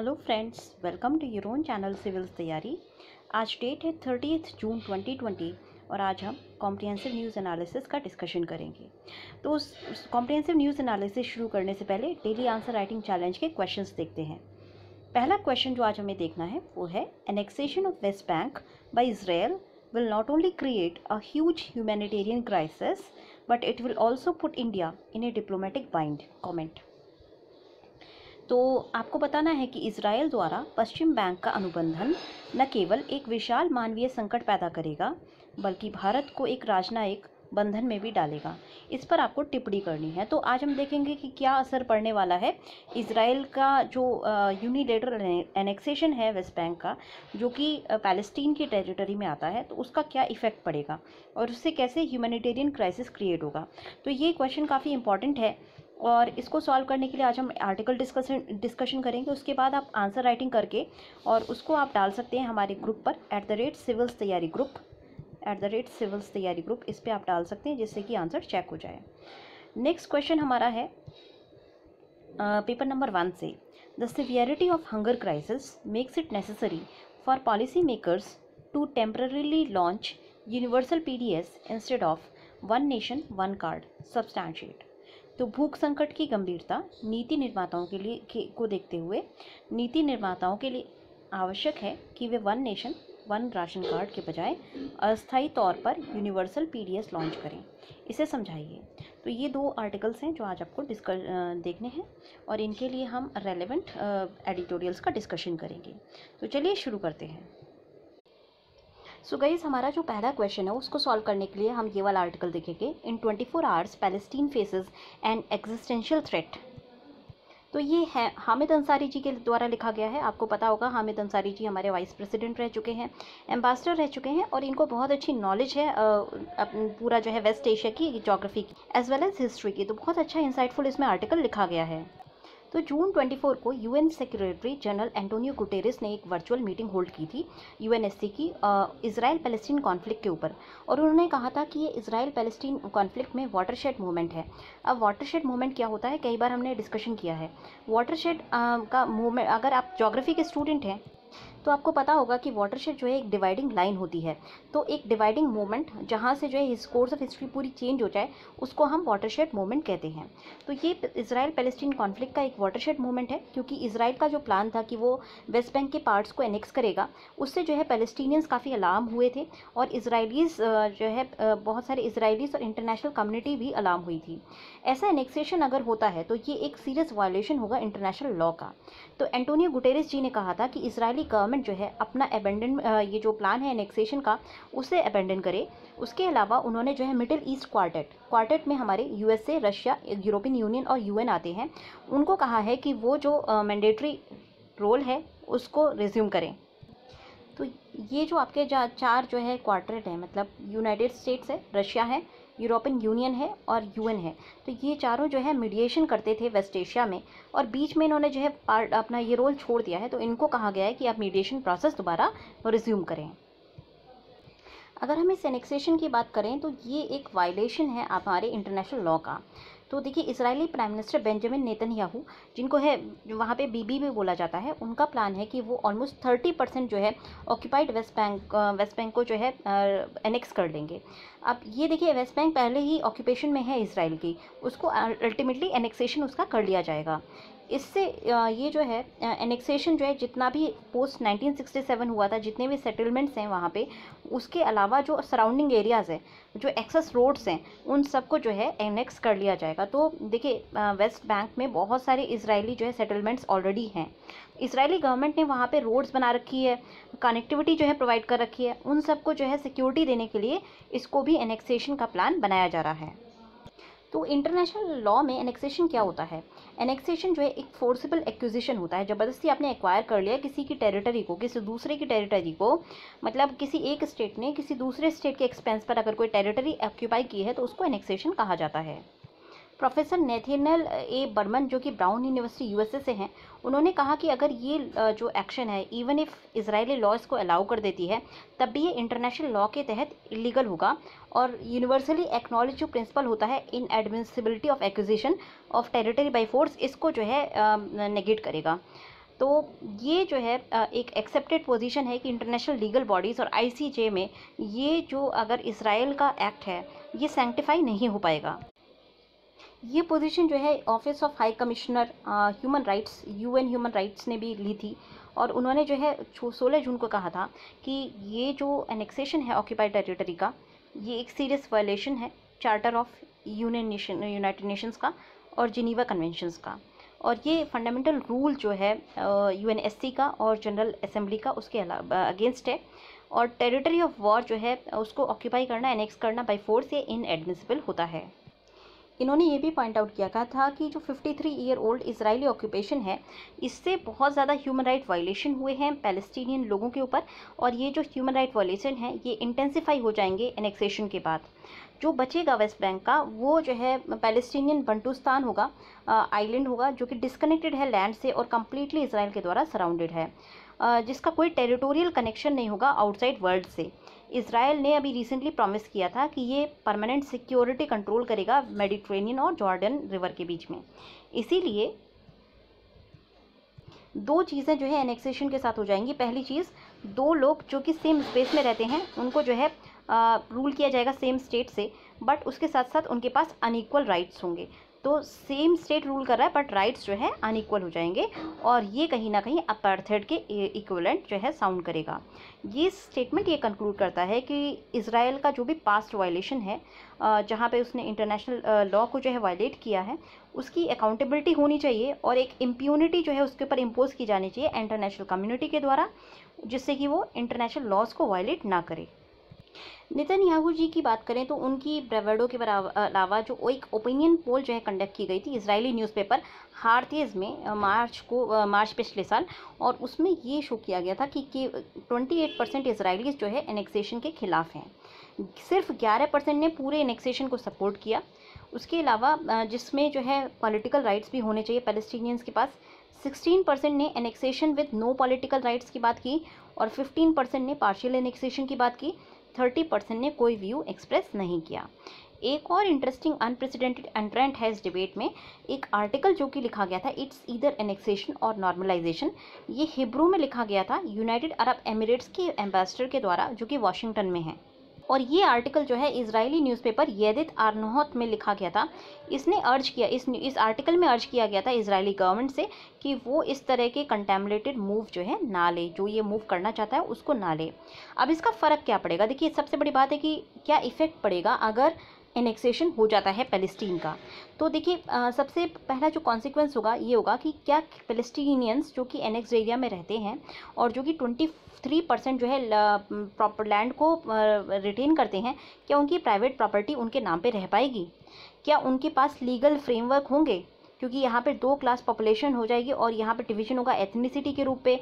hello friends welcome to your own channel civils तैयारी आज date है थर्टीथ जून 2020 और आज हम कॉम्प्रिहेंसिव न्यूज़ एनालिसिस का डिस्कशन करेंगे तो उस कॉम्प्रिहेंसिव न्यूज़ एनालिसिस शुरू करने से पहले डेली आंसर राइटिंग चैलेंज के क्वेश्चंस देखते हैं पहला क्वेश्चन जो आज हमें देखना है वो है annexation of West Bank by Israel will not only create a huge humanitarian crisis but it will also put India in a diplomatic bind comment तो आपको बताना है कि इसराइल द्वारा पश्चिम बैंक का अनुबंधन न केवल एक विशाल मानवीय संकट पैदा करेगा बल्कि भारत को एक राजनयिक बंधन में भी डालेगा इस पर आपको टिप्पणी करनी है तो आज हम देखेंगे कि क्या असर पड़ने वाला है इसराइल का जो यूनिलेटर एनेक्सेशन है वेस्ट बैंक का जो कि पैलेस्टीन की टेरिटरी में आता है तो उसका क्या इफ़ेक्ट पड़ेगा और उससे कैसे ह्यूमैनिटेरियन क्राइसिस क्रिएट होगा तो ये क्वेश्चन काफ़ी इंपॉर्टेंट है और इसको सॉल्व करने के लिए आज हम आर्टिकल डिस्कशन डिस्कशन करेंगे उसके बाद आप आंसर राइटिंग करके और उसको आप डाल सकते हैं हमारे ग्रुप पर एट द रेट सिविल्स तैयारी group at the rate civils तैयारी ग्रुप इस पर आप डाल सकते हैं जिससे कि आंसर चेक हो जाए नेक्स्ट क्वेश्चन हमारा है पेपर नंबर वन से the severity of hunger crisis makes it necessary for policy makers to temporarily launch universal P D S instead of one nation one card substantiate तो भूख संकट की गंभीरता नीति निर्माताओं के लिए के, को देखते हुए नीति निर्माताओं के लिए आवश्यक है कि वे one nation one ration card के बजाय अस्थायी तौर पर यूनिवर्सल पीडीएस लॉन्च करें इसे समझाइए तो ये दो आर्टिकल्स हैं जो आज आपको डिस्कस देखने हैं और इनके लिए हम रेलेवेंट एडिटोरियल्स का डिस्कशन करेंगे तो चलिए शुरू करते हैं सो so गईज़ हमारा जो पहला क्वेश्चन है उसको सॉल्व करने के लिए हम ये वाला आर्टिकल देखेंगे in twenty four hours Palestine faces and existential threat तो ये है हामिद अंसारी जी के द्वारा लिखा गया है आपको पता होगा हामिद अंसारी जी हमारे वाइस प्रेसिडेंट रह चुके हैं एम्बेसडर रह चुके हैं और इनको बहुत अच्छी नॉलेज है पूरा जो है वेस्ट एशिया की जोग्राफी की एज वेल एज़ हिस्ट्री की तो बहुत अच्छा इंसाइटफुल इसमें आर्टिकल लिखा गया है तो जून 24 को UN secretary general Antonio Guterres ने एक वर्चुअल मीटिंग होल्ड की थी यूएनएससी की इसराइल पैलेस्टीन कॉन्फ्लिक्ट के ऊपर और उन्होंने कहा था कि ये इसराइल पैलेस्टीन कॉन्फ्लिक्ट में वाटरशेड मूवमेंट है अब वाटरशेड मूवमेंट क्या होता है कई बार हमने डिस्कशन किया है वाटरशेड का मूवमेंट अगर आप जोग्राफी के स्टूडेंट हैं तो आपको पता होगा कि वाटरशेड जो है एक डिवाइडिंग लाइन होती है तो एक डिवाइडिंग मोमेंट जहाँ से जो है कोर्स ऑफ हिस्ट्री पूरी चेंज हो जाए उसको हम वाटरशेड मोमेंट कहते हैं तो ये इसराइल पेलेस्टीन कॉन्फ्लिक्ट का एक वाटरशेड मोमेंट है क्योंकि इसराइल का जो प्लान था कि वो वेस्ट बैंक के पार्ट्स को एनेक्स करेगा उससे जो है पेलेस्टीनियंस काफ़ी अलार्म हुए थे और इसराइलीज जो है बहुत सारे इसराइलीज और इंटरनेशनल कम्युनिटी भी अलार्म हुई थी ऐसा एनेक्सेशन अगर होता है तो ये एक सीरियस वायोलेशन होगा इंटरनेशनल लॉ का तो एंटोनियो गुटेरिस जी ने कहा था कि इसराइली गवर्नमेंट गवर्नमेंट जो है अपना अबेंडन ये जो प्लान है एनेक्सेशन का उसे अबेंडन करे उसके अलावा उन्होंने जो है मिडिल ईस्ट क्वार्टेट क्वार्टेट में हमारे यूएसए रशिया यूरोपियन यूनियन और यूएन आते हैं उनको कहा है कि वो जो मैंडेटरी रोल है उसको रिज्यूम करें तो ये जो आपके चार जो है क्वार्टरेट मतलब है मतलब यूनाइटेड स्टेट्स है रशिया है यूरोपियन यूनियन है और यूएन है तो ये चारों जो है मीडिएशन करते थे वेस्ट एशिया में और बीच में इन्होंने जो है पार्ट अपना ये रोल छोड़ दिया है तो इनको कहा गया है कि आप मीडिएशन प्रोसेस दोबारा रिज्यूम करें अगर हम इस एनेक्सेशन की बात करें तो ये एक वायलेशन है हमारे इंटरनेशनल लॉ का तो देखिए Israeli prime minister Benjamin Netanyahu जिनको है वहाँ पे बीबी में बोला जाता है उनका प्लान है कि वो ऑलमोस्ट थर्टी परसेंट जो है occupied West Bank West Bank को जो है एनेक्स कर लेंगे अब ये देखिए वेस्ट बैंक पहले ही ऑक्यूपेशन में है इसराइल की उसको अल्टीमेटली एनेक्सेशन उसका कर लिया जाएगा इससे ये जो है एनेक्सेशन जो है जितना भी पोस्ट 1967 हुआ था जितने भी सेटलमेंट्स हैं वहाँ पे उसके अलावा जो सराउंडिंग एरियाज़ हैं जो एक्सेस रोड्स हैं उन सबको जो है एनेक्स कर लिया जाएगा तो देखिए वेस्ट बैंक में बहुत सारे इसराइली जो है सेटलमेंट्स ऑलरेडी हैं इसराइली गवर्नमेंट ने वहाँ पे रोड्स बना रखी है कनेक्टिविटी जो है प्रोवाइड कर रखी है उन सबको जो है सिक्योरिटी देने के लिए इसको भी एनेक्सेशन का प्लान बनाया जा रहा है तो इंटरनेशनल लॉ में एनेक्सेशन क्या होता है एनेक्सेशन जो है एक फोर्सिबल एक्विजिशन होता है ज़बरदस्ती आपने एक्वायर कर लिया किसी की टेरिटरी को किसी दूसरे की टेरिटरी को मतलब किसी एक स्टेट ने किसी दूसरे स्टेट के एक्सपेंस पर अगर कोई टेरिटरी ऑक्यूपाई की है तो उसको एनेक्सेशन कहा जाता है प्रोफेसर नेथेनल ए बर्मन जो कि ब्राउन यूनिवर्सिटी यूएसए से हैं उन्होंने कहा कि अगर ये जो एक्शन है इवन इफ़ इसराइली लॉ इसको अलाउ कर देती है तब भी ये इंटरनेशनल लॉ के तहत इलीगल होगा और यूनिवर्सली एक्नोलेज जो प्रिंसिपल होता है inadmissibility of acquisition of territory by force इसको जो है नेगेट करेगा तो ये जो है एक एक्सेप्टेड पोजीशन है कि इंटरनेशनल लीगल बॉडीज़ और आईसीजे में ये जो अगर इसराइल का एक्ट है ये सेंक्टिफाई नहीं हो पाएगा ये पोजीशन जो है office of high commissioner human rights UN human rights ने भी ली थी और उन्होंने जो है सोलह जून को कहा था कि ये जो एनेक्सेशन है ऑक्यूपाइड टेरिटरी का ये एक सीरियस वायलेशन है charter of union nation United Nations का और जिनीवा कन्वेंशंस का और ये फंडामेंटल रूल जो है यू uh, का और जनरल असम्बली का उसके अगेंस्ट है और टेरिटरी ऑफ वॉर जो है उसको ऑक्यूपाई करना एनेक्स करना बाई फोर्स ये इनएडमिसिबल होता है इन्होंने ये भी पॉइंट आउट किया था कि जो 53 ईयर ओल्ड इसराइली ऑक्यूपेशन है इससे बहुत ज़्यादा ह्यूमन राइट वायलेशन हुए हैं पैलेस्टीनियन लोगों के ऊपर और ये जो ह्यूमन राइट वायलेशन है ये इंटेंसीफाई हो जाएंगे एनेक्सेशन के बाद जो बचेगा वेस्ट बैंक का वो जो है पैलेस्टीनियन बंटूस्तान होगा आइलैंड होगा जो कि डिसकनेक्टेड है लैंड से और कम्प्लीटली इसराइल के द्वारा सराउंडेड है जिसका कोई टेरिटोरियल कनेक्शन नहीं होगा आउटसाइड वर्ल्ड से इसराइल ने अभी रिसेंटली प्रॉमिस किया था कि ये परमानेंट सिक्योरिटी कंट्रोल करेगा मेडिट्रेनियन और जॉर्डन रिवर के बीच में इसीलिए दो चीज़ें जो है एनेक्सेशन के साथ हो जाएंगी पहली चीज़ दो लोग जो कि सेम स्पेस में रहते हैं उनको जो है आ, रूल किया जाएगा सेम स्टेट से बट उसके साथ साथ उनके पास अनईक्वल राइट्स होंगे तो सेम स्टेट रूल कर रहा है बट राइट्स जो है अनइक्वल हो जाएंगे और ये कहीं ना कहीं थर्ड के इक्वलेंट जो है साउंड करेगा ये स्टेटमेंट ये कंक्लूड करता है कि इसराइल का जो भी पास्ट वायलेशन है जहाँ पे उसने इंटरनेशनल लॉ को जो है वायलेट किया है उसकी अकाउंटेबिलिटी होनी चाहिए और एक इम्प्यूनिटी जो है उसके ऊपर इम्पोज की जानी चाहिए इंटरनेशनल कम्युनिटी के द्वारा जिससे कि वो इंटरनेशनल लॉज को वायलेट ना करे नितिन याहू जी की बात करें तो उनकी ब्रेवर्डो के अलावा जो एक ओपिनियन पोल जो है कंडक्ट की गई थी इसराइली न्यूज़पेपर हार्थेज़ में मार्च को मार्च पिछले साल और उसमें ये शो किया गया था कि ट्वेंटी एट परसेंट इसराइलीज जो है एनेक्सेशन के खिलाफ हैं सिर्फ ग्यारह परसेंट ने पूरे एनेक्सेशन को सपोर्ट किया उसके अलावा जिसमें जो है पॉलिटिकल राइट्स भी होने चाहिए पैलेस्टीनियंस के पास 16 परसेंट ने annexation with no political rights की बात की और 15 परसेंट ने पार्शियल एनेक्सेशन की बात की थर्टी परसेंट ने कोई व्यू एक्सप्रेस नहीं किया एक और इंटरेस्टिंग अनप्रेसिडेंटेड एंट्रेंट है इस डिबेट में एक आर्टिकल जो कि लिखा गया था it's either annexation or normalization ये हिब्रू में लिखा गया था यूनाइटेड अरब एमिरेट्स के एम्बेसडर के द्वारा जो कि वाशिंगटन में है और ये आर्टिकल जो है इसराइली न्यूज़पेपर येदित आरनोहत में लिखा गया था इसने अर्ज किया इस इस आर्टिकल में अर्ज किया गया था इसराइली गवर्नमेंट से कि वो इस तरह के कंटेमलेटेड मूव जो है ना ले जो ये मूव करना चाहता है उसको ना ले अब इसका फ़र्क क्या पड़ेगा देखिए सबसे बड़ी बात है कि क्या इफ़ेक्ट पड़ेगा अगर एनेक्सेशन हो जाता है पेलस्टीन का तो देखिए सबसे पहला जो कॉन्सिक्वेंस होगा ये होगा कि क्या पैलेस्टीनियंस जो कि एनेक्स एरिया में रहते हैं और जो कि ट्वेंटी थ्री परसेंट जो है प्रॉपर लैंड को रिटेन करते हैं क्या उनकी प्राइवेट प्रॉपर्टी उनके नाम पे रह पाएगी क्या उनके पास लीगल फ्रेमवर्क होंगे क्योंकि यहाँ पे दो क्लास पॉपुलेशन हो जाएगी और यहाँ पे डिवीजन होगा एथनिसिटी के रूप पे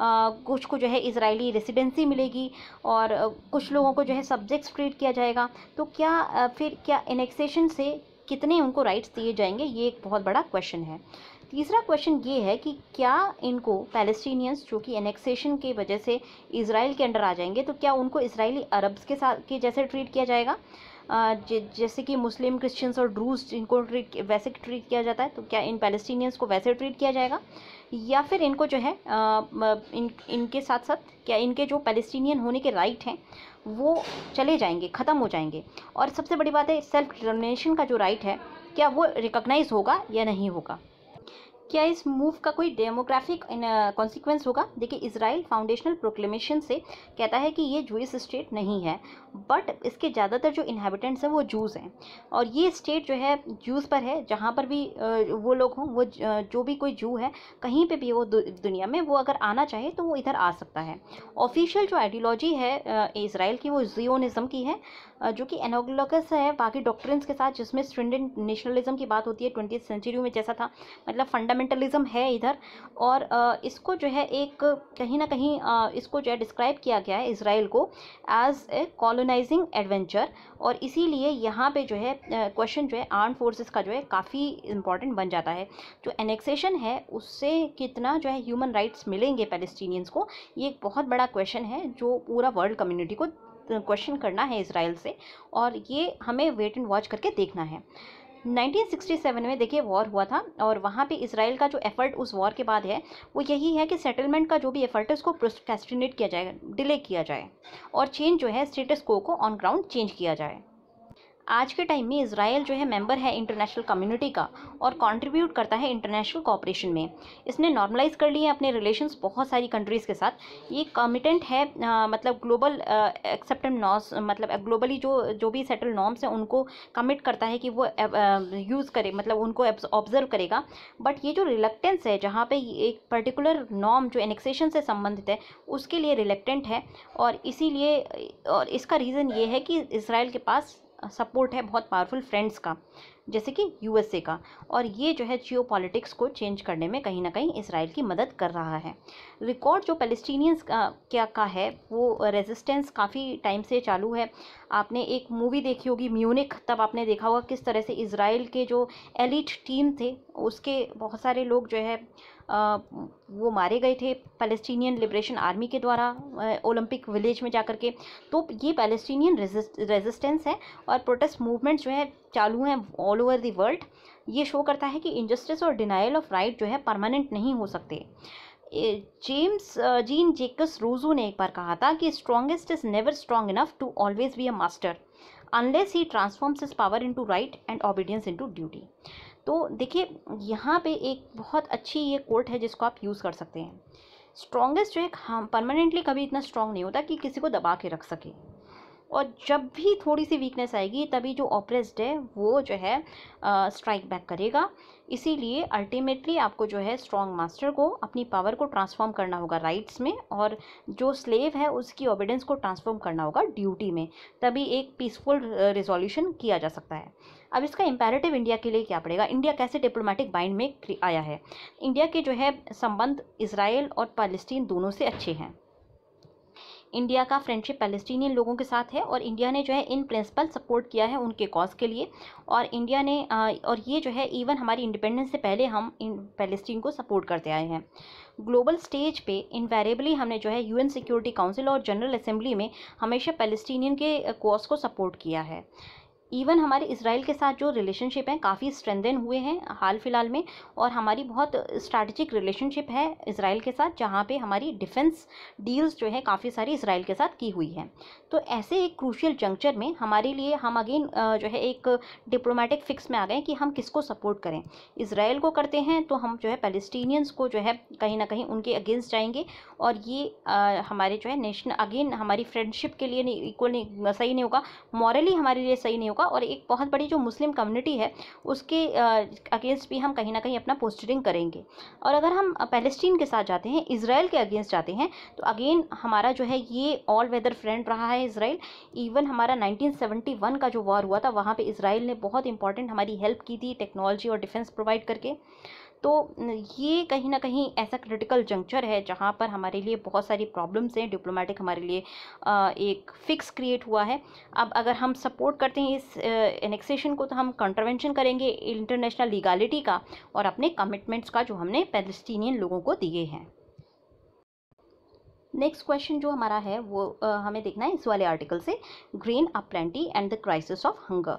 आ, कुछ को जो है इसराइली रेसिडेंसी मिलेगी और कुछ लोगों को जो है सब्जेक्ट्स ट्रीट किया जाएगा तो क्या आ, फिर क्या इनेक्सेशन से कितने उनको राइट्स दिए जाएंगे ये एक बहुत बड़ा क्वेश्चन है तीसरा क्वेश्चन ये है कि क्या इनको पैलेस्टीनियंस जो कि एनेक्सेशन के वजह से इसराइल के अंडर आ जाएंगे तो क्या उनको इसराइली अरब्स के साथ के जैसे ट्रीट किया जाएगा जैसे कि मुस्लिम क्रिश्चियंस और ड्रूज इनको ट्रीट वैसे ट्रीट किया जाता है तो क्या इन पैलेस्टीनियंस को वैसे ट्रीट किया जाएगा या फिर इनको जो है इन इनके साथ साथ क्या इनके जो पैलेस्टीनियन होने के राइट हैं वो चले जाएंगे ख़त्म हो जाएंगे और सबसे बड़ी बात है सेल्फ डिटर्मिनेशन का जो राइट है क्या वो रिकग्नाइज़ होगा या नहीं होगा क्या इस मूव का कोई डेमोग्राफिक कॉन्सिक्वेंस होगा देखिए इसराइल फाउंडेशनल प्रोक्लेमेशन से कहता है कि ये जूस स्टेट नहीं है बट इसके ज़्यादातर जो इन्हेबिटेंट्स हैं वो जूस हैं और ये स्टेट जो है जूस पर है जहाँ पर भी वो लोग हों वो जो भी कोई जू है कहीं पर भी वो दुनिया में वो अगर आना चाहे तो वो इधर आ सकता है ऑफिशियल जो आइडियोलॉजी है इसराइल की वो जियोनिज़म की है जो कि एनोगलॉगस है बाकी डॉक्ट्रिन्स के साथ जिसमें स्टूडेंट नेशनलिज्म की बात होती है ट्वेंटी सेंचुरी में जैसा था मतलब फंडा फंडामेंटलिज़्म है इधर और इसको जो है एक कहीं ना कहीं इसको जो है डिस्क्राइब किया गया है इसराइल को एज ए कॉलोनाइजिंग एडवेंचर और इसीलिए यहाँ पे जो है क्वेश्चन जो है आर्म फोर्सेस का जो है काफ़ी इंपॉर्टेंट बन जाता है जो एनेक्सेशन है उससे कितना जो है ह्यूमन राइट्स मिलेंगे पैलेस्टीनियंस को ये एक बहुत बड़ा क्वेश्चन है जो पूरा वर्ल्ड कम्युनिटी को क्वेश्चन करना है इसराइल से और ये हमें वेट एंड वॉच करके देखना है 1967 में देखिए वॉर हुआ था और वहाँ पे इसराइल का जो एफर्ट उस वॉर के बाद है वो यही है कि सेटलमेंट का जो भी एफर्ट है उसको प्रोस्टेस्टिनेट किया जाए डिले किया जाए और चेंज जो है स्टेटस को को ऑन ग्राउंड चेंज किया जाए आज के टाइम में इसराइल जो है मेंबर है इंटरनेशनल कम्युनिटी का और कंट्रीब्यूट करता है इंटरनेशनल कॉपरेशन में इसने नॉर्मलाइज कर लिए अपने रिलेशंस बहुत सारी कंट्रीज़ के साथ ये कमिटेंट है आ, मतलब ग्लोबल एक्सेप्ट नॉर्म्स मतलब ग्लोबली जो जो भी सेटल नॉर्म्स हैं उनको कमिट करता है कि वो यूज़ करे मतलब उनको ऑब्जर्व करेगा बट ये जो रिलेक्टेंस है जहाँ पर एक पर्टिकुलर नॉर्म जो एनेक्सेशन से संबंधित है उसके लिए रिलेक्टेंट है और इसीलिए और इसका रीज़न ये है कि इसराइल के पास सपोर्ट है बहुत पावरफुल फ्रेंड्स का जैसे कि यूएसए का और ये जो है जियो को चेंज करने में कहीं ना कहीं इसराइल की मदद कर रहा है रिकॉर्ड जो का क्या का है वो रेजिस्टेंस काफ़ी टाइम से चालू है आपने एक मूवी देखी होगी म्यूनिक तब आपने देखा होगा किस तरह से इसराइल के जो एलिट टीम थे उसके बहुत सारे लोग जो है वो मारे गए थे पैलेस्टीनियन लिबरेशन आर्मी के द्वारा ओलंपिक विलेज में जा कर के तो ये पैलेस्टीनियन रेजिस्टेंस है और प्रोटेस्ट मूवमेंट जो है चालू हैं ऑल ओवर दी वर्ल्ड ये शो करता है कि इंजस्टिस और डिनाइल ऑफ राइट जो है परमानेंट नहीं हो सकते जेम्स जीन जेकस रोजू ने एक बार कहा था कि strongest is never strong enough to always be a master unless he transforms is power into right and obedience into duty तो देखिए यहाँ पे एक बहुत अच्छी ये कोर्ट है जिसको आप यूज़ कर सकते हैं स्ट्रॉन्गेस्ट जो है हम परमानेंटली कभी इतना स्ट्रॉन्ग नहीं होता कि किसी को दबा के रख सके और जब भी थोड़ी सी वीकनेस आएगी तभी जो ऑपरेस्ड है वो जो है स्ट्राइक बैक करेगा इसीलिए अल्टीमेटली आपको जो है स्ट्रॉन्ग मास्टर को अपनी पावर को ट्रांसफॉर्म करना होगा राइट्स में और जो स्लेव है उसकी ओबिडेंस को ट्रांसफॉर्म करना होगा ड्यूटी में तभी एक पीसफुल रिजोल्यूशन किया जा सकता है अब इसका इम्पेरेटिव इंडिया के लिए क्या पड़ेगा इंडिया कैसे डिप्लोमेटिक बाइंड में आया है इंडिया के जो है संबंध इसराइल और पैलेस्टीन दोनों से अच्छे हैं इंडिया का फ्रेंडशिप पैलेस्टीनियन लोगों के साथ है और इंडिया ने जो है इन प्रिंसिपल सपोर्ट किया है उनके कॉज के लिए और इंडिया ने और ये जो है इवन हमारी इंडिपेंडेंस से पहले हम पैलेस्टीन को सपोर्ट करते आए हैं ग्लोबल स्टेज पे इनवेरेबली हमने जो है यूएन सिक्योरिटी काउंसिल और जनरल असेंबली में हमेशा पैलेस्टीनियन के कॉज को सपोर्ट किया है इवन हमारे इसराइल के साथ जो रिलेशनशिप हैं काफ़ी स्ट्रेंदन हुए हैं हाल फिलहाल में और हमारी बहुत स्ट्रैटेजिक रिलेशनशिप है इसराइल के साथ जहाँ पे हमारी डिफेंस डील्स जो है काफ़ी सारी इसराइल के साथ की हुई है तो ऐसे एक क्रूशियल जंक्चर में हमारे लिए हम अगेन जो है एक डिप्लोमेटिक फिक्स में आ गए कि हम किसको सपोर्ट करें इसराइल को करते हैं तो हम जो है पैलेस्टीनियंस को जो है कहीं ना कहीं उनके अगेंस्ट जाएंगे और ये हमारे जो है नेशनल अगेन हमारी फ्रेंडशिप के लिए नहीं इक्वल नहीं सही नहीं होगा मॉरली हमारे लिए सही नहीं होगा होगा और एक बहुत बड़ी जो मुस्लिम कम्युनिटी है उसके अगेंस्ट भी हम कहीं ना कहीं अपना पोस्टरिंग करेंगे और अगर हम पैलेस्टीन के साथ जाते हैं इसराइल के अगेंस्ट जाते हैं तो अगेन हमारा जो है ये ऑल वेदर फ्रेंड रहा है इसराइल इवन हमारा नाइनटीन का जो वॉर हुआ था वहाँ पर इसराइल ने बहुत इंपॉर्टेंट हमारी हेल्प की थी टेक्नोलॉजी और डिफेंस प्रोवाइड करके तो ये कहीं ना कहीं ऐसा क्रिटिकल जंक्चर है जहाँ पर हमारे लिए बहुत सारी प्रॉब्लम्स हैं डिप्लोमेटिक हमारे लिए एक फिक्स क्रिएट हुआ है अब अगर हम सपोर्ट करते हैं इस एनेक्सेशन को तो हम कंट्रवेंशन करेंगे इंटरनेशनल लीगालिटी का और अपने कमिटमेंट्स का जो हमने पैलेस्टीनियन लोगों को दिए हैं नेक्स्ट क्वेश्चन जो हमारा है वो आ, हमें देखना है इस वाले आर्टिकल से grain aplenty and the crisis of hunger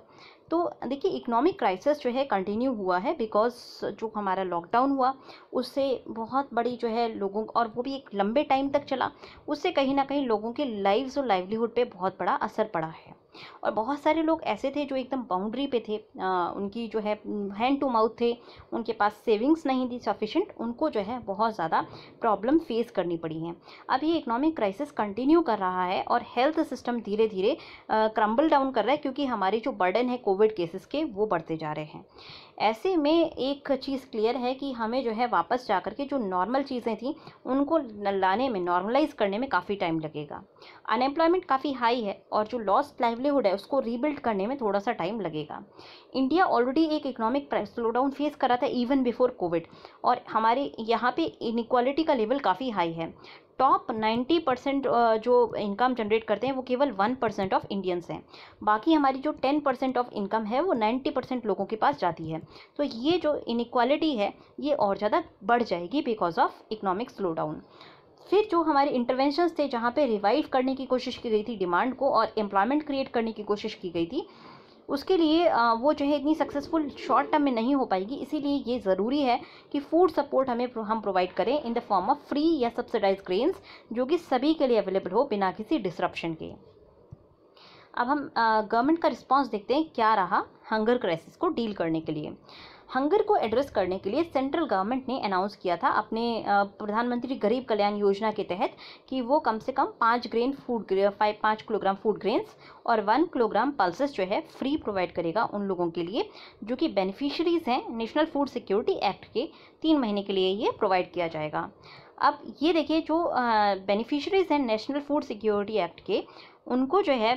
तो देखिए इकोनॉमिक क्राइसिस जो है कंटिन्यू हुआ है बिकॉज जो हमारा लॉकडाउन हुआ उससे बहुत बड़ी जो है लोगों और वो भी एक लंबे टाइम तक चला उससे कहीं ना कहीं लोगों के लाइव्स और लाइवलीहुड पे बहुत बड़ा असर पड़ा है और बहुत सारे लोग ऐसे थे जो एकदम बाउंड्री पे थे आ, उनकी जो है हैंड टू माउथ थे उनके पास सेविंग्स नहीं थी सफिशेंट उनको जो है बहुत ज़्यादा प्रॉब्लम फेस करनी पड़ी है अब ये इकोनॉमिक क्राइसिस कंटिन्यू कर रहा है और हेल्थ सिस्टम धीरे धीरे क्रम्बल डाउन कर रहा है क्योंकि हमारे जो बर्डन है कोविड केसेस के वो बढ़ते जा रहे हैं ऐसे में एक चीज़ क्लियर है कि हमें जो है वापस जा कर के जो नॉर्मल चीज़ें थी उनको लाने में नॉर्मलाइज करने में काफ़ी टाइम लगेगा अनएम्प्लॉयमेंट काफ़ी हाई है और जो लॉस लाइवलीहुड है उसको रीबिल्ड करने में थोड़ा सा टाइम लगेगा इंडिया ऑलरेडी एक इकोनॉमिक स्लोडाउन फेस करा था इवन बिफोर कोविड और हमारे यहाँ पे इनक्वालिटी का लेवल काफ़ी हाई है टॉप नाइन्टी परसेंट जो इनकम जनरेट करते हैं वो केवल वन परसेंट ऑफ इंडियंस हैं बाकी हमारी जो टेन परसेंट ऑफ इनकम है वो नाइन्टी परसेंट लोगों के पास जाती है तो ये जो इनक्वालिटी है ये और ज़्यादा बढ़ जाएगी because of economic slowdown फिर जो हमारे इंटरवेंशंस थे जहाँ पे रिवाइव करने की कोशिश की गई थी डिमांड को और एम्प्लॉयमेंट क्रिएट करने की कोशिश की गई थी उसके लिए वो जो है इतनी सक्सेसफुल शॉर्ट टर्म में नहीं हो पाएगी इसीलिए ये ज़रूरी है कि फूड सपोर्ट हमें हम प्रोवाइड करें in the form of free या सब्सिडाइज ग्रेन्स जो कि सभी के लिए अवेलेबल हो बिना किसी डिसरप्शन के अब हम गवर्नमेंट का रिस्पांस देखते हैं क्या रहा हंगर क्राइसिस को डील करने के लिए हंगर को एड्रेस करने के लिए सेंट्रल गवर्नमेंट ने अनाउंस किया था अपने प्रधानमंत्री गरीब कल्याण योजना के तहत कि वो कम से कम पाँच ग्रेन फूड फाइव पाँच किलोग्राम फूड ग्रेन्स और वन किलोग्राम पल्सेस जो है फ्री प्रोवाइड करेगा उन लोगों के लिए जो कि बेनिफिशरीज़ हैं नेशनल फूड सिक्योरिटी एक्ट के तीन महीने के लिए ये प्रोवाइड किया जाएगा अब ये देखिए जो बेनिफिशरीज़ हैं नेशनल फूड सिक्योरिटी एक्ट के उनको जो है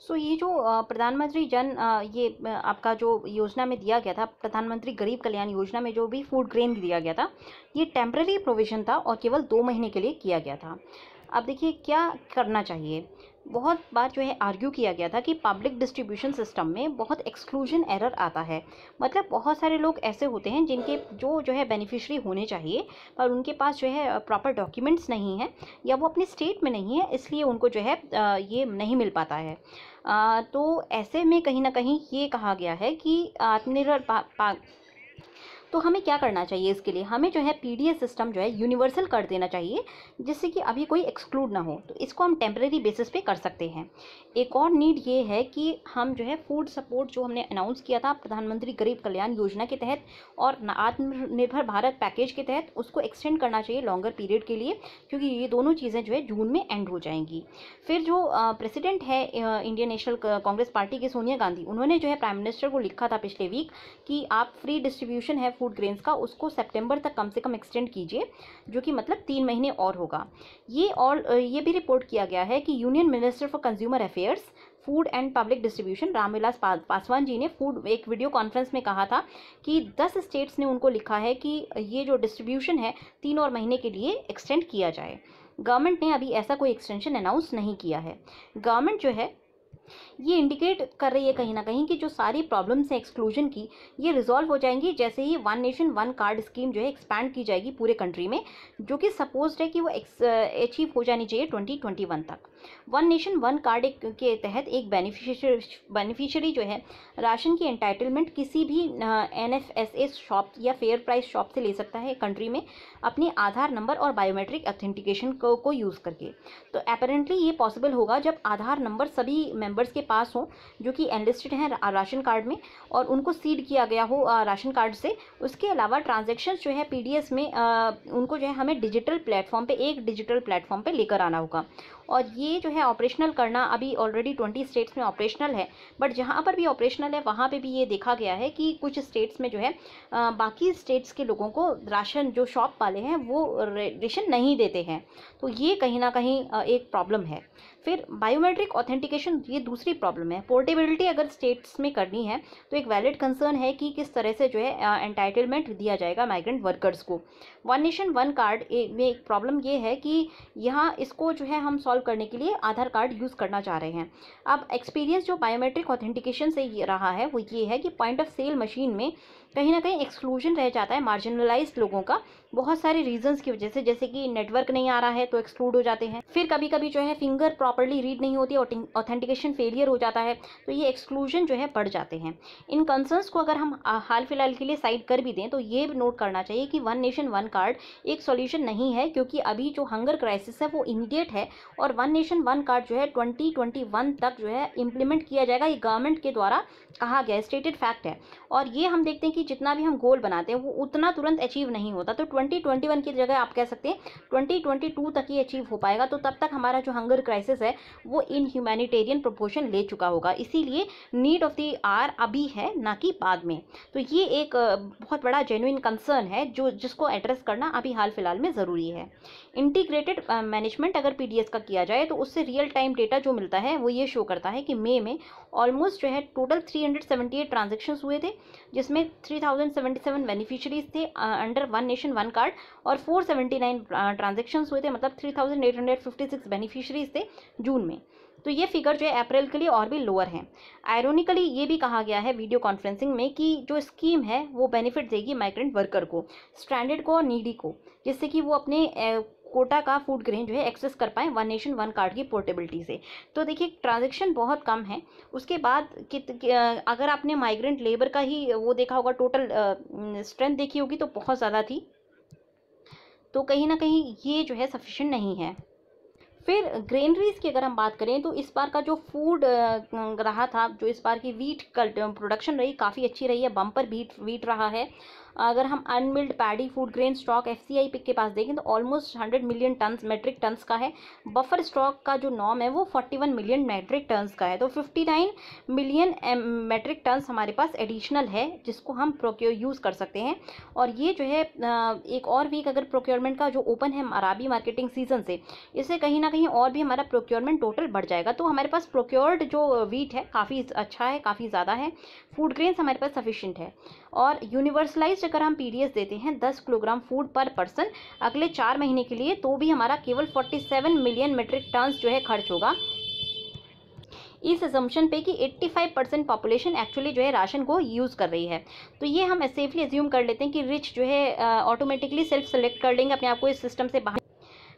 सो ये जो प्रधानमंत्री जन ये आपका जो योजना में दिया गया था प्रधानमंत्री गरीब कल्याण योजना में जो भी फूड ग्रेन दिया गया था ये टेम्प्रेरी प्रोविज़न था और केवल दो महीने के लिए किया गया था अब देखिए क्या करना चाहिए बहुत बार जो है आर्ग्यू किया गया था कि पब्लिक डिस्ट्रीब्यूशन सिस्टम में बहुत एक्सक्लूजन एरर आता है मतलब बहुत सारे लोग ऐसे होते हैं जिनके जो जो है बेनिफिशरी होने चाहिए पर उनके पास जो है प्रॉपर डॉक्यूमेंट्स नहीं है या वो अपने स्टेट में नहीं है इसलिए उनको जो है ये नहीं मिल पाता है तो ऐसे में कहीं ना कहीं ये कहा गया है कि आत्मनिर्भर तो हमें क्या करना चाहिए इसके लिए हमें जो है पी सिस्टम जो है यूनिवर्सल कर देना चाहिए जिससे कि अभी कोई एक्सक्लूड ना हो तो इसको हम टेम्प्रेरी बेसिस पे कर सकते हैं एक और नीड ये है कि हम जो है फूड सपोर्ट जो हमने अनाउंस किया था प्रधानमंत्री गरीब कल्याण योजना के तहत और आत्मनिर्भर भारत पैकेज के तहत उसको एक्सटेंड करना चाहिए लॉन्गर पीरियड के लिए क्योंकि ये दोनों चीज़ें जो है जून में एंड हो जाएंगी फिर जो प्रेसिडेंट है इंडियन नेशनल कांग्रेस पार्टी के सोनिया गांधी उन्होंने जो है प्राइम मिनिस्टर को लिखा था पिछले वीक कि आप फ्री डिस्ट्रीब्यूशन है फूड ग्रेन्स का उसको सेप्टेम्बर तक कम से कम एक्सटेंड कीजिए जो कि मतलब तीन महीने और होगा ये और ये भी रिपोर्ट किया गया है कि union minister for consumer affairs food and public distribution Ramvilas Paswan ji ने फूड एक वीडियो कॉन्फ्रेंस में कहा था कि दस स्टेट्स ने उनको लिखा है कि ये जो डिस्ट्रीब्यूशन है तीन और महीने के लिए एक्सटेंड किया जाए गवर्नमेंट ने अभी ऐसा कोई एक्सटेंशन अनाउंस नहीं किया है गवर्नमेंट जो है ये इंडिकेट कर रही है कहीं ना कहीं कि जो सारी प्रॉब्लम्स हैं एक्सक्लूजन की ये रिजॉल्व हो जाएंगी जैसे ही one nation one card scheme जो है एक्सपैंड की जाएगी पूरे कंट्री में जो कि सपोज है कि वो अचीव हो जानी चाहिए ट्वेंटी तक वन नेशन वन कार्ड के तहत एक बेनिफिशरी बेनिफिशियरी जो है राशन की एंटाइटलमेंट किसी भी एन एफ एस शॉप या फेयर प्राइस शॉप से ले सकता है कंट्री में अपने आधार नंबर और बायोमेट्रिक ऑथेंटिकेशन को, को यूज़ करके तो अपेरेंटली ये पॉसिबल होगा जब आधार नंबर सभी मेंबर्स के पास हों जो कि एनलिस्टेड हैं राशन कार्ड में और उनको सीड किया गया हो राशन कार्ड से उसके अलावा ट्रांजेक्शन जो है पी में उनको जो है हमें डिजिटल प्लेटफॉर्म पर एक डिजिटल प्लेटफॉर्म पर लेकर आना होगा और ये जो है ऑपरेशनल करना अभी ऑलरेडी ट्वेंटी स्टेट्स में ऑपरेशनल है बट जहाँ पर भी ऑपरेशनल है वहाँ पर भी ये देखा गया है कि कुछ स्टेट्स में जो है बाकी स्टेट्स के लोगों को राशन जो शॉप वाले हैं वो रेशन नहीं देते हैं तो ये कहीं ना कहीं एक प्रॉब्लम है फिर बायोमेट्रिक ऑथेंटिकेशन ये दूसरी प्रॉब्लम है पोर्टेबिलिटी अगर स्टेट्स में करनी है तो एक वैलिड कंसर्न है कि किस तरह से जो है एंटाइटलमेंट दिया जाएगा माइग्रेंट वर्कर्स को वन नेशन वन कार्ड में एक प्रॉब्लम ये है कि यहाँ इसको जो है हम सॉल्व करने के लिए आधार कार्ड यूज़ करना चाह रहे हैं अब एक्सपीरियंस जो बायोमेट्रिक ऑथेंटिकेशन से रहा है वो ये है कि पॉइंट ऑफ सेल मशीन में कहीं ना कहीं एक्सक्लूजन रह जाता है मार्जिनलाइज लोगों का बहुत सारे रीजंस की वजह से जैसे कि नेटवर्क नहीं आ रहा है तो एक्सक्लूड हो जाते हैं फिर कभी कभी जो है फिंगर प्रॉपरली रीड नहीं होती ऑथेंटिकेशन फेलियर हो जाता है तो ये एक्सक्लूजन जो है बढ़ जाते हैं इन कंसर्नस को अगर हम हाल फिलहाल के लिए साइड कर भी दें तो ये भी नोट करना चाहिए कि वन नेशन वन कार्ड एक सोल्यूशन नहीं है क्योंकि अभी जो हंगर क्राइसिस है वो इमीडिएट है और वन नेशन वन कार्ड जो है ट्वेंटी ट्वेंटी वन तक जो है इम्प्लीमेंट किया जाएगा ये गवर्नमेंट के द्वारा कहा गया स्टेटेड फैक्ट है और ये हम देखते हैं कि जितना भी हम गोल बनाते हैं वो उतना तुरंत अचीव नहीं होता तो ट्वेंटी ट्वेंटी वन की जगह आप कह सकते हैं ट्वेंटी ट्वेंटी टू तक ही अचीव हो पाएगा तो तब तक हमारा जो हंगर क्राइसिस है वो इन ह्यूमैनिटेरियन प्रपोर्शन ले चुका होगा इसीलिए नीड ऑफ द आर अभी है ना कि बाद में तो ये एक बहुत बड़ा जेन्यून कंसर्न है जो जिसको एड्रेस करना अभी हाल फिलहाल में ज़रूरी है इंटीग्रेटेड मैनेजमेंट अगर पीडीएस का किया जाए तो उससे रियल टाइम डेटा जो मिलता है वो ये शो करता है कि मे में ऑलमोस्ट जो है टोटल 378 ट्रांजैक्शंस हुए थे जिसमें 3077 बेनिफिशियरीज थे under one nation one card और 479 ट्रांजैक्शंस हुए थे मतलब 3856 बेनिफिशियरीज थे जून में तो ये फिगर जो है अप्रैल के लिए और भी लोअर है आयरोनिकली ये भी कहा गया है वीडियो कॉन्फ्रेंसिंग में कि जो स्कीम है वो बेनिफिट देगी माइग्रेंट वर्कर को स्टैंडर्ड को और नीडी को जिससे कि वो अपने कोटा का फूड ग्रेन जो है एक्सेस कर पाएँ वन नेशन वन कार्ड की पोर्टेबिलिटी से तो देखिए ट्रांजेक्शन बहुत कम है उसके बाद कित अगर आपने माइग्रेंट लेबर का ही वो देखा होगा टोटल स्ट्रेंथ देखी होगी तो बहुत ज़्यादा थी तो कहीं ना कहीं ये जो है सफिशेंट नहीं है फिर ग्रेनरीज की अगर हम बात करें तो इस बार का जो फूड रहा था जो इस बार की वीट प्रोडक्शन रही काफ़ी अच्छी रही है बम्पर वीट वीट रहा है अगर हम unmilled paddy food grain stock F पिक के पास देखें तो almost hundred million ton metric tons का है बफर स्टॉक का जो नॉम है वो forty one million metric tons का है तो fifty nine million metric tons हमारे पास एडिशनल है जिसको हम प्रोक्योर यूज़ कर सकते हैं और ये जो है एक और वीक अगर प्रोक्योरमेंट का जो ओपन है अराबी मार्केटिंग सीजन से इससे कहीं ना कहीं और भी हमारा प्रोक्योरमेंट टोटल बढ़ जाएगा तो हमारे पास प्रोक्योर्ड जो वीट है काफ़ी अच्छा है काफ़ी ज़्यादा है फूड ग्रेन्स हमारे पास सफिशियंट है और यूनिवर्सलाइज एटलीस्ट अगर हम पीडीएस देते हैं दस किलोग्राम फूड पर पर्सन अगले चार महीने के लिए तो भी हमारा केवल forty seven million metric tons जो है खर्च होगा इस एजम्पन पे कि 85 परसेंट पॉपुलेशन एक्चुअली जो है राशन को यूज़ कर रही है तो ये हम सेफली एज्यूम कर लेते हैं कि रिच जो है ऑटोमेटिकली सेल्फ सेलेक्ट कर लेंगे अपने आप को इस सिस्टम से बाहर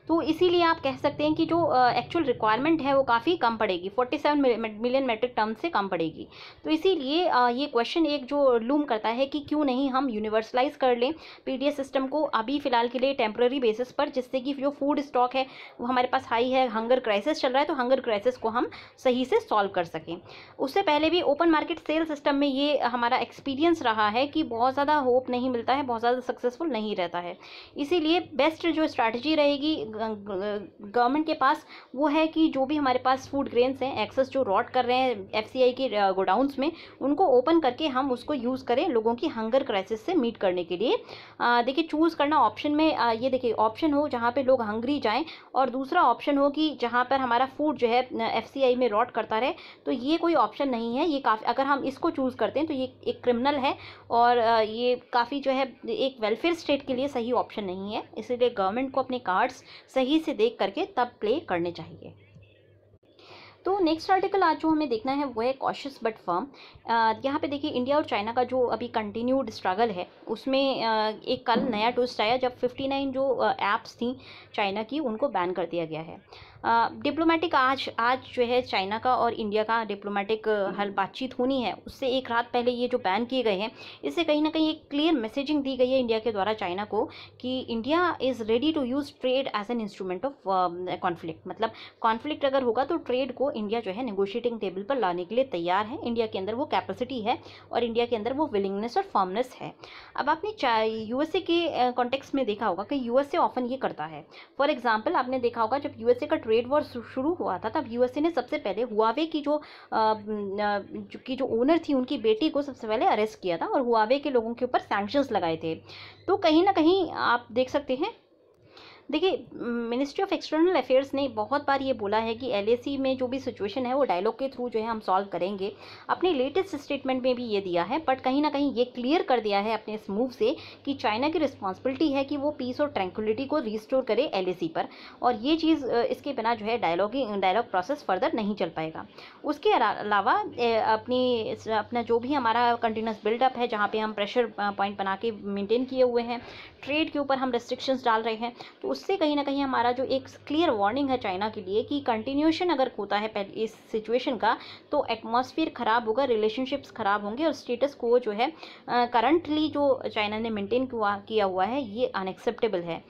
तो इसीलिए आप कह सकते हैं कि जो एक्चुअल रिक्वायरमेंट है वो काफ़ी कम पड़ेगी 47 मिलियन मेट्रिक टन से कम पड़ेगी तो इसीलिए ये क्वेश्चन एक जो लूम करता है कि क्यों नहीं हम यूनिवर्सलाइज कर लें पी सिस्टम को अभी फ़िलहाल के लिए टेम्प्रेरी बेसिस पर जिससे कि जो फूड स्टॉक है वो हमारे पास हाई है हंगर क्राइसिस चल रहा है तो हंगर क्राइसिस को हम सही से सॉल्व कर सकें उससे पहले भी ओपन मार्केट सेल सिस्टम में ये हमारा एक्सपीरियंस रहा है कि बहुत ज़्यादा होप नहीं मिलता है बहुत ज़्यादा सक्सेसफुल नहीं रहता है इसीलिए बेस्ट जो स्ट्रैटेजी रहेगी गवर्नमेंट के पास वो है कि जो भी हमारे पास फूड ग्रेन्स हैं एक्सेस जो रॉट कर रहे हैं एफ के गोडाउंस में उनको ओपन करके हम उसको यूज़ करें लोगों की हंगर क्राइसिस से मीट करने के लिए देखिए चूज़ करना ऑप्शन में आ, ये देखिए ऑप्शन हो जहाँ पर लोग हंगरी जाएँ और दूसरा ऑप्शन हो कि जहाँ पर हमारा फूड जो है एफ में रॉट करता रहे तो ये कोई ऑप्शन नहीं है ये काफ़ी अगर हम इसको चूज़ करते हैं तो ये एक क्रिमिनल है और ये काफ़ी जो है एक वेलफेयर स्टेट के लिए सही ऑप्शन नहीं है इसीलिए गवर्नमेंट को अपने कार्ड्स सही से देख करके तब प्ले करने चाहिए तो नेक्स्ट आर्टिकल आज जो हमें देखना है वो है कॉशियस बट फर्म यहाँ पे देखिए इंडिया और चाइना का जो अभी कंटिन्यूड स्ट्रगल है उसमें आ, एक कल नया ट्विस्ट आया जब 59 जो ऐप्स थी चाइना की उनको बैन कर दिया गया है डिप्लोमेटिक आज आज जो है चाइना का और इंडिया का डिप्लोमेटिक हल बातचीत होनी है उससे एक रात पहले ये जो बैन किए गए हैं इससे कहीं ना कहीं एक क्लियर मैसेजिंग दी गई है इंडिया के द्वारा चाइना को कि India is ready to use trade as an instrument of conflict मतलब कॉन्फ्लिक्ट अगर होगा तो ट्रेड को इंडिया जो है नेगोशिएटिंग टेबल पर लाने के लिए तैयार है इंडिया के अंदर वो कैपेसिटी है और इंडिया के अंदर वो विलिंगनेस और फॉर्मनेस है अब आपने यूएसए के कॉन्टेक्स में देखा होगा कि यूएसए ऑफन ये करता है फॉर एग्जाम्पल आपने देखा होगा जब यूएसए का ट्रेड ट्रेड वॉर शुरू हुआ था तब यूएसए ने सबसे पहले हुआवे की जो की जो ओनर थी उनकी बेटी को सबसे पहले अरेस्ट किया था और हुआवे के लोगों के ऊपर सैंक्शंस लगाए थे तो कहीं ना कहीं आप देख सकते हैं देखिए मिनिस्ट्री ऑफ एक्सटर्नल अफेयर्स ने बहुत बार ये बोला है कि एल में जो भी सिचुएशन है वो डायलॉग के थ्रू जो है हम सॉल्व करेंगे अपने लेटेस्ट स्टेटमेंट में भी ये दिया है बट कहीं ना कहीं ये क्लियर कर दिया है अपने इस मूव से कि चाइना की रिस्पॉन्सिबिलिटी है कि वो पीस और ट्रैंकुलिटी को रिस्टोर करे एल पर और ये चीज़ इसके बिना जो है डायलॉगिंग डायलॉग प्रोसेस फर्दर नहीं चल पाएगा उसके अलावा अपनी अपना जो भी हमारा कंटिन्यूस बिल्डअप है जहाँ पर हम प्रेशर पॉइंट बना के मेनटेन किए हुए हैं ट्रेड के ऊपर हम रेस्ट्रिक्शंस डाल रहे हैं तो उससे कहीं ना कहीं हमारा जो एक क्लियर वार्निंग है चाइना के लिए कि कंटिन्यूशन अगर होता है पहले इस सिचुएशन का तो एटमॉस्फेयर ख़राब होगा रिलेशनशिप्स ख़राब होंगे और स्टेटस को जो है करंटली जो चाइना ने मेनटेन किया हुआ है ये अनएक्सेप्टेबल है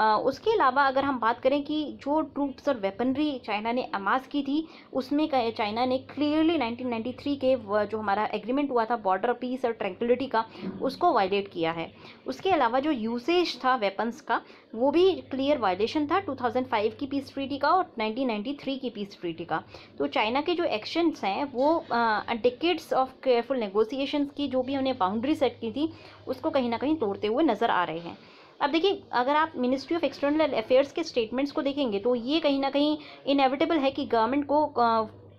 उसके अलावा अगर हम बात करें कि जो ट्रूप्स और वेपनरी चाइना ने अमास की थी उसमें चाइना ने क्लियरली 1993 के जो हमारा एग्रीमेंट हुआ था बॉर्डर पीस और ट्रैंकुलिटी का उसको वायलेट किया है उसके अलावा जो यूसेज था वेपन्स का वो भी क्लियर वायलेशन था 2005 की पीस ट्रीटी का और 1993 की पीस ट्रीटी का तो चाइना के जो एक्शंस हैं वो डिकेट्स ऑफ केयरफुल नेगोसिएशन की जो भी उन्हें बाउंड्री सेट की थी उसको कहीं ना कहीं तोड़ते हुए नज़र आ रहे हैं अब देखिए अगर आप मिनिस्ट्री ऑफ एक्सटर्नल अफेयर्स के स्टेटमेंट्स को देखेंगे तो ये कहीं ना कहीं इनएविटेबल है कि गवर्नमेंट को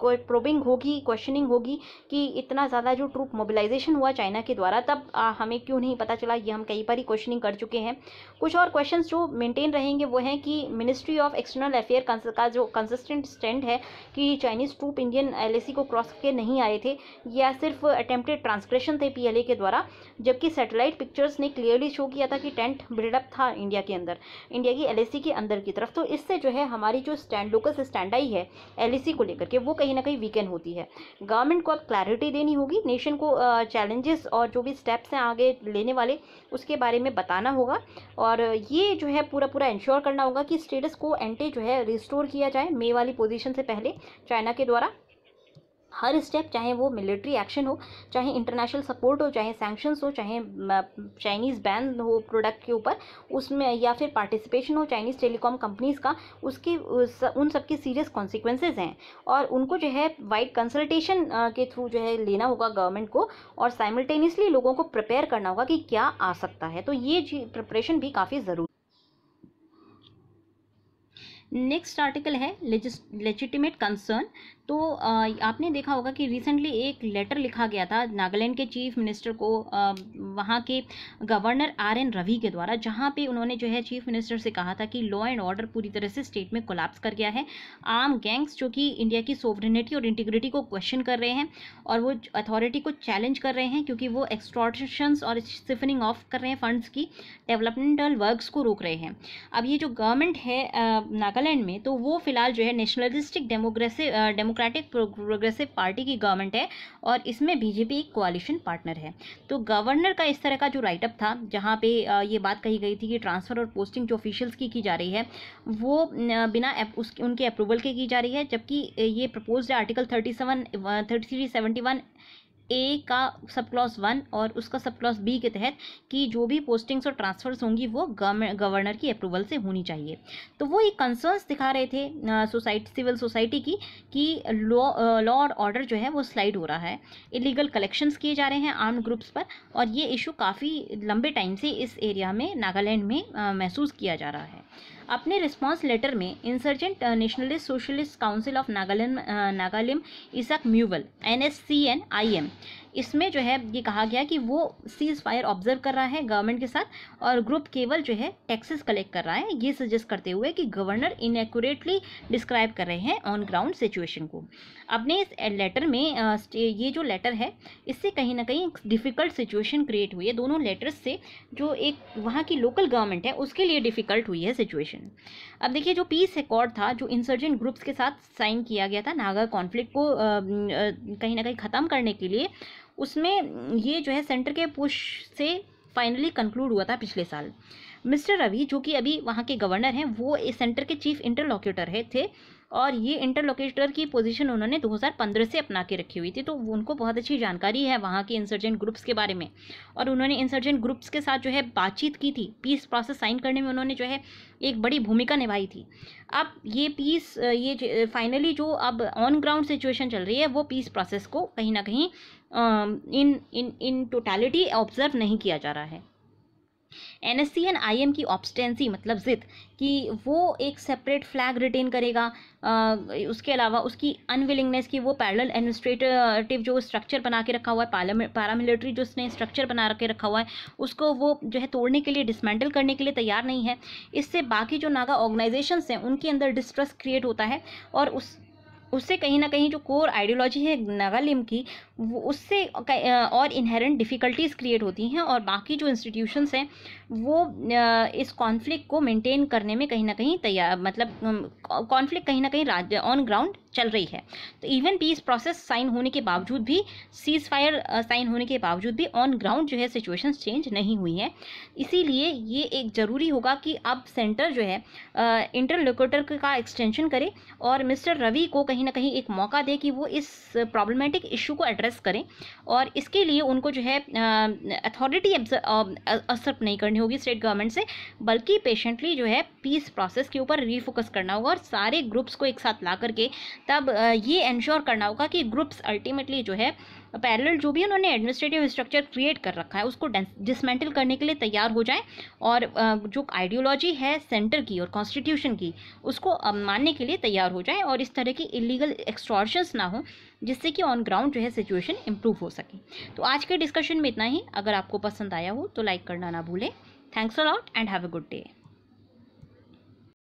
कोई प्रोबिंग होगी क्वेश्चनिंग होगी कि इतना ज़्यादा जो ट्रूप मोबिलाइजेशन हुआ चाइना के द्वारा तब आ, हमें क्यों नहीं पता चला ये हम कई बार ही क्वेश्चनिंग कर चुके हैं कुछ और क्वेश्चन जो मेनटेन रहेंगे वो हैं कि मिनिस्ट्री ऑफ एक्सटर्नल अफेयर का जो कंसिस्टेंट स्टैंड है कि चाइनीज़ ट्रूप इंडियन एल को क्रॉस करके नहीं आए थे या सिर्फ अटेम्प्टेड ट्रांसग्रेशन थे पी के द्वारा जबकि सैटेलाइट पिक्चर्स ने क्लियरली शो किया था कि टेंट बिल्डअप था इंडिया के अंदर इंडिया की एल के अंदर की तरफ तो इससे जो है हमारी जो स्टैंड लोकल स्टैंड आई है एल को लेकर के वो कहीं कहीं ना कहीं वीकेंड होती है गवर्नमेंट को अब क्लैरिटी देनी होगी नेशन को चैलेंजेस और जो भी स्टेप्स हैं आगे लेने वाले उसके बारे में बताना होगा और ये जो है पूरा पूरा इंश्योर करना होगा कि स्टेटस को एंटे जो है रिस्टोर किया जाए मे वाली पोजिशन से पहले चाइना के द्वारा हर स्टेप चाहे वो मिलिट्री एक्शन हो चाहे इंटरनेशनल सपोर्ट हो चाहे सैंक्शंस हो चाहे चाइनीज़ बैन हो प्रोडक्ट के ऊपर उसमें या फिर पार्टिसिपेशन हो चाइनीज़ टेलीकॉम कंपनीज़ का उसके उस, उन सब के सीरियस कॉन्सिक्वेंसेज हैं और उनको जो है वाइड कंसल्टेशन के थ्रू जो है लेना होगा गवर्नमेंट को और साइमल्टेनियसली लोगों को प्रिपेयर करना होगा कि क्या आ सकता है तो ये प्रिपरेशन भी काफ़ी ज़रूरी नेक्स्ट आर्टिकल है लेजिटिमेट कंसर्न तो आपने देखा होगा कि रिसेंटली एक लेटर लिखा गया था नागालैंड के चीफ मिनिस्टर को वहाँ के गवर्नर आर एन रवि के द्वारा जहाँ पे उन्होंने जो है चीफ मिनिस्टर से कहा था कि लॉ एंड ऑर्डर पूरी तरह से स्टेट में कोलैप्स कर गया है आम गैंग्स जो कि इंडिया की सोवरेनिटी और इंटीग्रिटी को क्वेश्चन कर रहे हैं और वो अथॉरिटी को चैलेंज कर रहे हैं क्योंकि वो एक्सट्रॉशंस और स्टिफनिंग ऑफ कर रहे हैं फंड्स की डेवलपमेंटल वर्कस को रोक रहे हैं अब ये जो गवर्नमेंट है नागालैंड में तो वो फिलहाल जो है nationalistic democracy democracy democratic progressive party की गवर्नमेंट है और इसमें बीजेपी एक क्वालिशन पार्टनर है तो गवर्नर का इस तरह का जो राइटअप था जहाँ पे ये बात कही गई थी कि ट्रांसफ़र और पोस्टिंग जो ऑफिशियल्स की की जा रही है वो बिना उस उनके अप्रूवल के की जा रही है जबकि ये propose article thirty seven thirty three one A का सब क्लास वन और उसका सब क्लास बी के तहत कि जो भी पोस्टिंग्स और ट्रांसफर्स होंगी वो गवर्नर की अप्रूवल से होनी चाहिए तो वो एक कंसर्न्स दिखा रहे थे सोसाइटी सिविल सोसाइटी की कि लॉ लॉ और ऑर्डर जो है वो स्लाइड हो रहा है इलीगल कलेक्शंस किए जा रहे हैं आर्म ग्रुप्स पर और ये इशू काफ़ी लंबे टाइम से इस एरिया में नागालैंड में महसूस किया जा रहा है अपने रिस्पांस लेटर में insurgent nationalist socialist council of Nagaland Nagalim Isak Muivah N S C N I M इसमें जो है ये कहा गया कि वो सीज फायर ऑब्जर्व कर रहा है गवर्नमेंट के साथ और ग्रुप केवल जो है टैक्सेस कलेक्ट कर रहा है ये सजेस्ट करते हुए कि गवर्नर इनएक्यूरेटली डिस्क्राइब कर रहे हैं ऑन ग्राउंड सिचुएशन को अपने इस लेटर में ये जो लेटर है इससे कहीं ना कहीं डिफ़िकल्ट सिचुएशन क्रिएट हुई है दोनों लेटर्स से जो एक वहाँ की लोकल गवर्नमेंट है उसके लिए डिफ़िकल्ट हुई है सिचुएशन सेवन अब देखिए जो पीस एकॉर्ड था जो इंसर्जेंट ग्रुप्स के साथ साइन किया गया था नागा कॉन्फ्लिक्ट को कहीं ना कहीं ख़त्म करने के लिए उसमें ये जो है सेंटर के पुश से फाइनली कंक्लूड हुआ था पिछले साल मिस्टर रवि जो कि अभी वहाँ के गवर्नर हैं वो सेंटर के चीफ इंटरलॉक्यूटर है थे और ये इंटरलोकेटर की पोजीशन उन्होंने 2015 से अपना के रखी हुई थी तो उनको बहुत अच्छी जानकारी है वहाँ के इंसर्जेंट ग्रुप्स के बारे में और उन्होंने इंसर्जेंट ग्रुप्स के साथ जो है बातचीत की थी पीस प्रोसेस साइन करने में उन्होंने जो है एक बड़ी भूमिका निभाई थी अब ये पीस ये फाइनली जो अब ऑन ग्राउंड सिचुएशन चल रही है वो पीस प्रोसेस को कहीं ना कहीं इन इन इन टोटैलिटी ऑब्जर्व नहीं किया जा रहा है एन एस की ऑप्सटेंसी मतलब ज़िद कि वो एक सेपरेट फ्लैग रिटेन करेगा आ, उसके अलावा उसकी अनविलिंगनेस की वो पैरल एडमिनिस्ट्रेटिव जो स्ट्रक्चर बना के रखा हुआ है पैरामिलिट्री जो उसने स्ट्रक्चर बना के रखा हुआ है उसको वो जो है तोड़ने के लिए डिसमेंटल करने के लिए तैयार नहीं है इससे बाकी जो नागा ऑर्गेनाइजेशन हैं उनके अंदर डिस्ट्रस्ट क्रिएट होता है और उस उससे कहीं ना कहीं जो कोर आइडियोलॉजी है नागालिम की उससे और इनहेरेंट डिफ़िकल्टीज़ क्रिएट होती हैं और बाकी जो इंस्टीट्यूशंस हैं वो इस कॉन्फ्लिक्ट को मेंटेन करने में कहीं ना कहीं तैयार मतलब कॉन्फ्लिक्ट कहीं ना कहीं ऑन ग्राउंड चल रही है तो इवन पीस प्रोसेस साइन होने के बावजूद भी सीज फायर साइन होने के बावजूद भी ऑन ग्राउंड जो है सिचुएशन चेंज नहीं हुई है इसीलिए ये एक ज़रूरी होगा कि अब सेंटर जो है इंटरलोकेटर का एक्सटेंशन करे और मिस्टर रवि को कहीं ना कहीं एक मौका दे कि वो इस प्रॉब्लमेटिक इशू को एड्रेस एड्रेस करें और इसके लिए उनको जो है अथॉरिटी असर नहीं करनी होगी स्टेट गवर्नमेंट से बल्कि पेशेंटली जो है पीस प्रोसेस के ऊपर रीफोकस करना होगा और सारे ग्रुप्स को एक साथ ला करके तब ये इंश्योर करना होगा कि ग्रुप्स अल्टीमेटली जो है पैरेलल जो भी उन्होंने एडमिनिस्ट्रेटिव स्ट्रक्चर क्रिएट कर रखा है उसको डिसमेंटल करने के लिए तैयार हो जाएं और जो आइडियोलॉजी है सेंटर की और कॉन्स्टिट्यूशन की उसको मानने के लिए तैयार हो जाएं और इस तरह की इलीगल एक्सट्रॉशंस ना हो जिससे कि ऑन ग्राउंड जो है सिचुएशन इम्प्रूव हो सके तो आज के डिस्कशन में इतना ही अगर आपको पसंद आया हो तो लाइक करना ना भूलें thanks a lot lot and have a good day